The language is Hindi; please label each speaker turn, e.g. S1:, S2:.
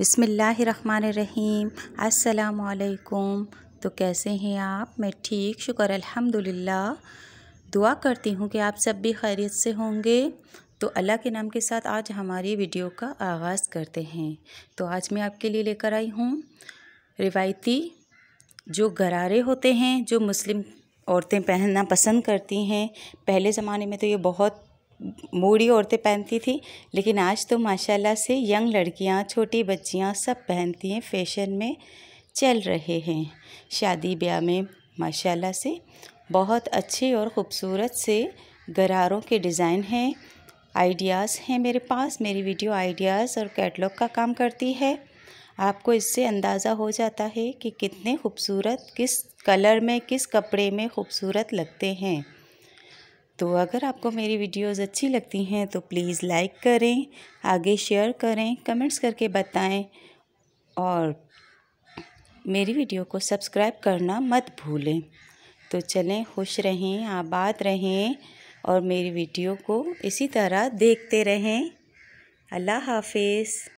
S1: बिसमीम् अल्लाम तो कैसे हैं आप मैं ठीक शुक्र अल्हम्दुलिल्लाह दुआ करती हूँ कि आप सब भी खैरियत से होंगे तो अल्लाह के नाम के साथ आज हमारी वीडियो का आगाज़ करते हैं तो आज मैं आपके लिए लेकर आई हूँ रिवायती जो गरारे होते हैं जो मुस्लिम औरतें पहनना पसंद करती हैं पहले ज़माने में तो ये बहुत बूढ़ी औरतें पहनती थी लेकिन आज तो माशाल्लाह से यंग लड़कियां छोटी बच्चियां सब पहनती हैं फैशन में चल रहे हैं शादी ब्याह में माशाल्लाह से बहुत अच्छे और ख़ूबसूरत से गरारों के डिज़ाइन हैं आइडियाज़ हैं मेरे पास मेरी वीडियो आइडियाज़ और कैटलॉग का काम करती है आपको इससे अंदाज़ा हो जाता है कि कितने खूबसूरत किस कलर में किस कपड़े में खूबसूरत लगते हैं तो अगर आपको मेरी वीडियोस अच्छी लगती हैं तो प्लीज़ लाइक करें आगे शेयर करें कमेंट्स करके बताएं और मेरी वीडियो को सब्सक्राइब करना मत भूलें तो चलें खुश रहें आबाद रहें और मेरी वीडियो को इसी तरह देखते रहें अल्लाह हाफिज़